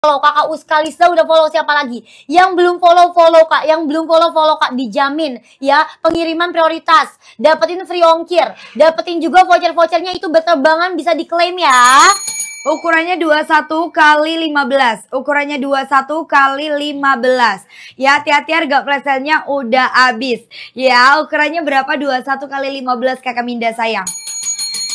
follow kakak Uska Lisa udah follow siapa lagi yang belum follow follow kak yang belum follow follow kak dijamin ya pengiriman prioritas dapetin free ongkir dapetin juga voucher vouchernya itu berterbangan bisa diklaim ya Ukurannya 21 kali 15. Ukurannya 21 kali 15. Ya, hati-hati harga flash nya udah habis. Ya, ukurannya berapa? 21 kali 15 Kakak Minda sayang.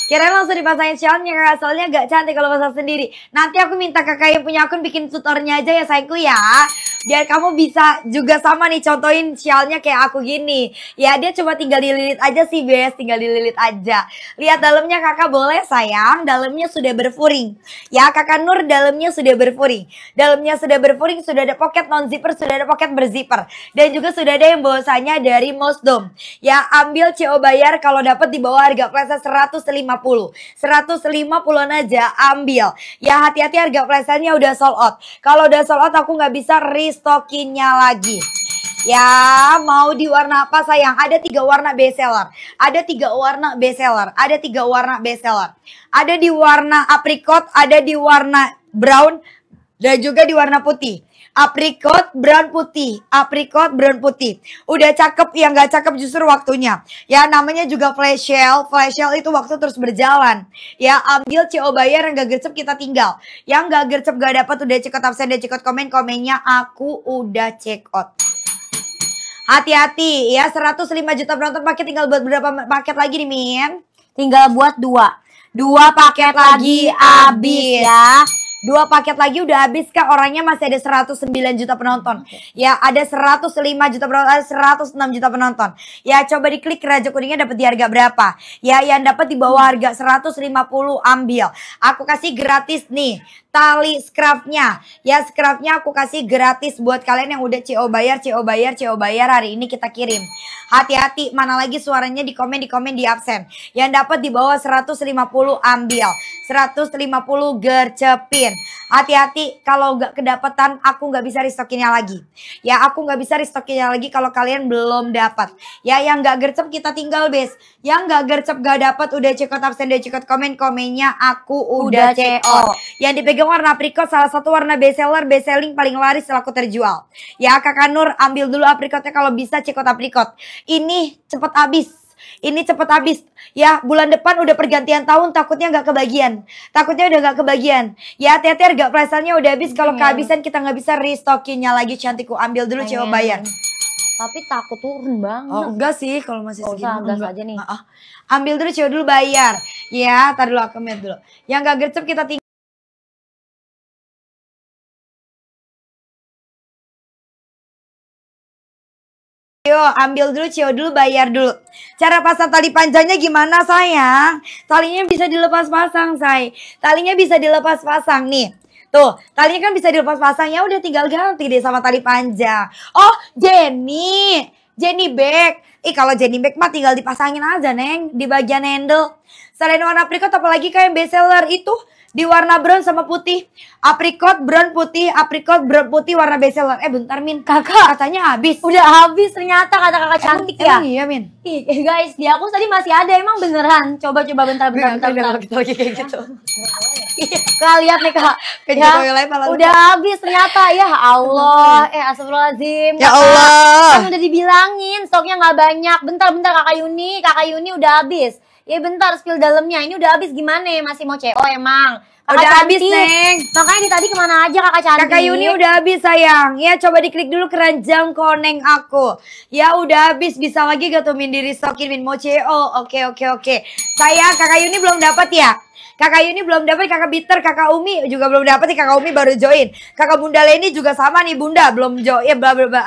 Kira langsung dipasangin shotnya soalnya gak cantik kalau pasang sendiri. Nanti aku minta kakak yang punya akun bikin tutornya aja ya sayangku ya. Biar kamu bisa juga sama nih contohin shawlnya kayak aku gini. Ya dia cuma tinggal dililit aja sih bes, tinggal dililit aja. Lihat dalamnya kakak boleh sayang, dalamnya sudah berfuring. Ya kakak Nur dalamnya sudah berfuring. Dalamnya sudah berfuring, sudah ada pocket non zipper, sudah ada pocket berzipper. Dan juga sudah ada yang bahwasanya dari Mosdom. Ya ambil CO bayar kalau dapat di bawah harga flash 150 150-an aja ambil. Ya hati-hati harga flash udah sold out. Kalau udah sold out aku nggak bisa restokinnya lagi. Ya, mau di warna apa sayang? Ada tiga warna bestseller. Ada tiga warna bestseller. Ada tiga warna bestseller. Ada di warna apricot, ada di warna brown, dan juga di warna putih aprikot brown putih, aprikot brown putih. Udah cakep yang nggak cakep justru waktunya. Ya namanya juga flash sale, flash sale itu waktu terus berjalan. Ya ambil CO bayar yang nggak gercep kita tinggal. Yang nggak gercep gak dapat udah check out absen, udah check out komen, komennya aku udah check out. Hati-hati ya 105 juta penonton paket tinggal buat berapa paket lagi nih Min? Tinggal buat dua. Dua paket, paket lagi habis ya. Dua paket lagi udah habis kak orangnya masih ada 109 juta penonton. Ya ada 105 juta penonton, eh, ada 106 juta penonton. Ya coba diklik Raja Kuningnya dapat di harga berapa? Ya yang dapat di bawah harga 150 ambil. Aku kasih gratis nih tali scrubnya. Ya scrubnya aku kasih gratis buat kalian yang udah CO bayar, CO bayar, CO bayar hari ini kita kirim. Hati-hati mana lagi suaranya di komen, di komen, di absen. Yang dapat di bawah 150 ambil. 150 gercepin. Hati-hati kalau nggak kedapetan aku nggak bisa restokinnya lagi. Ya aku nggak bisa restokinnya lagi kalau kalian belum dapat. Ya yang nggak gercep kita tinggal bes. Yang nggak gercep gak dapat udah cekot absen udah cekot komen komennya aku udah, udah CO. Yang dipegang warna aprikot salah satu warna best seller best selling paling laris selaku terjual. Ya kakak Nur ambil dulu aprikotnya kalau bisa cekot aprikot. Ini cepet habis ini cepet habis ya bulan depan udah pergantian tahun takutnya nggak kebagian takutnya udah nggak kebagian ya hati-hati harga flashannya udah habis kalau iya. kehabisan kita nggak bisa restockingnya lagi cantikku ambil dulu cewek coba bayar tapi takut turun banget. Oh enggak sih kalau masih oh, segini. Enggak aja nih. Ambil dulu coba dulu bayar. Ya, taruh dulu aku dulu. Yang gak gercep kita tinggal. Yo, ambil dulu, Cio dulu, bayar dulu. Cara pasang tali panjangnya gimana, sayang? Talinya bisa dilepas pasang, say. Talinya bisa dilepas pasang nih. Tuh, talinya kan bisa dilepas pasang. Ya udah tinggal ganti deh sama tali panjang. Oh, Jenny. Jenny back. Ih kalau Jenny Mac mah tinggal dipasangin aja neng di bagian handle. Selain warna apricot apalagi kayak best seller itu di warna brown sama putih. Apricot brown putih, apricot brown putih warna best seller. Eh bentar Min, kakak katanya habis. Udah habis ternyata kata kakak cantik ya. iya Min. Ih guys, di aku tadi masih ada emang beneran. Coba coba bentar bentar bentar. bentar, bentar. bentar, Iya. kak lihat nih kak ya, udah habis ternyata ya Allah hmm. eh astagfirullahaladzim ya Allah kan udah dibilangin stoknya nggak banyak bentar-bentar kakak Yuni kakak Yuni udah habis ya bentar spill dalamnya ini udah habis gimana ya? masih mau CO emang Kakak udah habis, Neng. Makanya tadi kemana aja Kakak cantik? Kakak Yuni udah habis, sayang. Ya, coba diklik dulu keranjang koneng aku. Ya, udah habis. Bisa lagi gak tuh Min di Min mau Oke, oke, oke. Saya Kakak Yuni belum dapat ya? Kakak Yuni belum dapat, Kakak Bitter, Kakak Umi juga belum dapat nih, Kakak Umi baru join. Kakak Bunda Leni juga sama nih Bunda, belum join, ya, bla, bla, bla,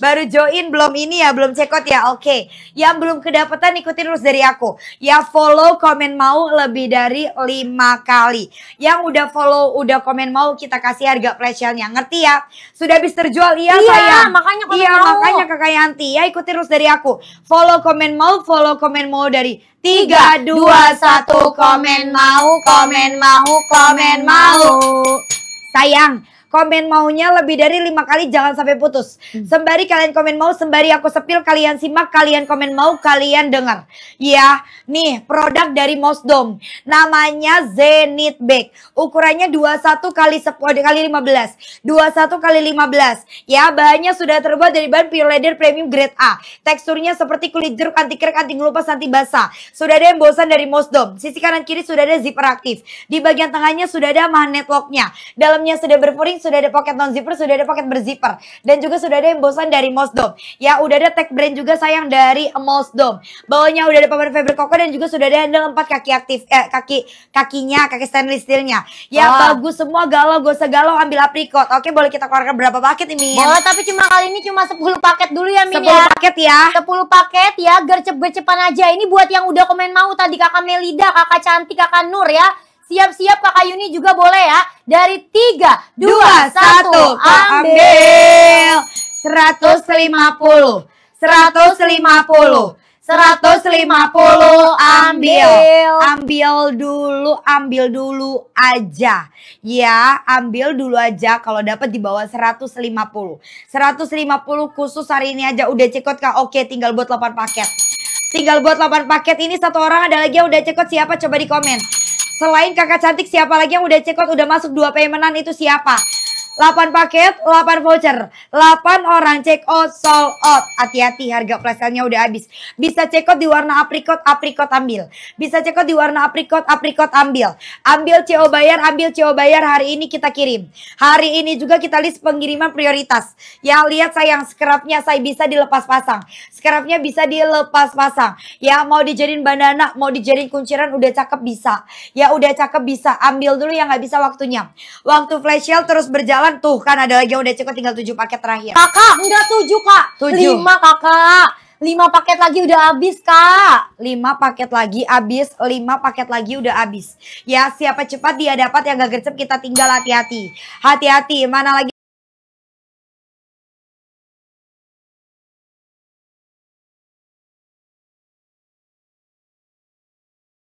baru join, belum ini ya, belum cekot ya, oke. Okay. Yang belum kedapatan ikutin terus dari aku. Ya follow, komen mau lebih dari lima kali yang udah follow, udah komen mau kita kasih harga flash Ngerti ya? Sudah habis terjual iya, iya sayang. makanya komen iya, makanya Kakak Yanti ya ikuti terus dari aku. Follow komen mau, follow komen mau dari tiga dua satu komen mau, komen mau, komen mau. Sayang, Komen maunya lebih dari lima kali jangan sampai putus. Hmm. Sembari kalian komen mau, sembari aku sepil, kalian simak, kalian komen mau, kalian dengar. Ya, nih produk dari Mosdom. Namanya Zenith Bag. Ukurannya 21 kali 10 kali 15. 21 kali 15. Ya, bahannya sudah terbuat dari bahan pure leather premium grade A. Teksturnya seperti kulit jeruk anti kerak, anti ngelupas, anti basah. Sudah ada yang bosan dari Mosdom. Sisi kanan kiri sudah ada zipper aktif. Di bagian tengahnya sudah ada magnet locknya. Dalamnya sudah berfuring sudah ada pocket non zipper, sudah ada pocket berzipper. Dan juga sudah ada yang bosan dari Mosdom. Ya, udah ada tag brand juga sayang dari Mosdom. Bawahnya udah ada pameran fabric koko dan juga sudah ada handle empat kaki aktif eh kaki kakinya, kaki stainless steelnya. Ya, oh. bagus semua galau, gue segalau ambil aprikot. Oke, boleh kita keluarkan berapa paket ini? Boleh, tapi cuma kali ini cuma 10 paket dulu ya, Min 10 ya. paket ya. 10 paket ya, gercep-gercepan aja. Ini buat yang udah komen mau tadi Kakak Melida, Kakak Cantik, Kakak Nur ya. Siap-siap Kak Yuni juga boleh ya. Dari 3, 2, 1, ambil. 150, 150. 150 ambil ambil dulu ambil dulu aja ya ambil dulu aja kalau dapat di bawah 150 150 khusus hari ini aja udah cekot kak oke tinggal buat 8 paket tinggal buat 8 paket ini satu orang ada lagi yang udah cekot siapa coba di komen Selain kakak cantik siapa lagi yang udah cekot udah masuk dua paymentan itu siapa? 8 paket, 8 voucher, 8 orang check out sold out. Hati-hati harga flash sale-nya udah habis. Bisa check out di warna aprikot, aprikot ambil. Bisa check out di warna aprikot, aprikot ambil. Ambil CO bayar, ambil CO bayar hari ini kita kirim. Hari ini juga kita list pengiriman prioritas. Ya lihat sayang scrubnya saya bisa dilepas pasang. Scrubnya bisa dilepas pasang. Ya mau dijadiin bandana, mau dijadiin kunciran udah cakep bisa. Ya udah cakep bisa. Ambil dulu yang nggak bisa waktunya. Waktu flash sale terus berjalan kan tuh kan ada lagi udah cukup tinggal tujuh paket terakhir. Kakak, enggak tujuh Kak. 7. 5, Kakak. lima paket lagi udah habis, Kak. lima paket lagi habis, lima paket lagi udah habis. Ya, siapa cepat dia dapat yang gak gercep kita tinggal hati-hati. Hati-hati, mana lagi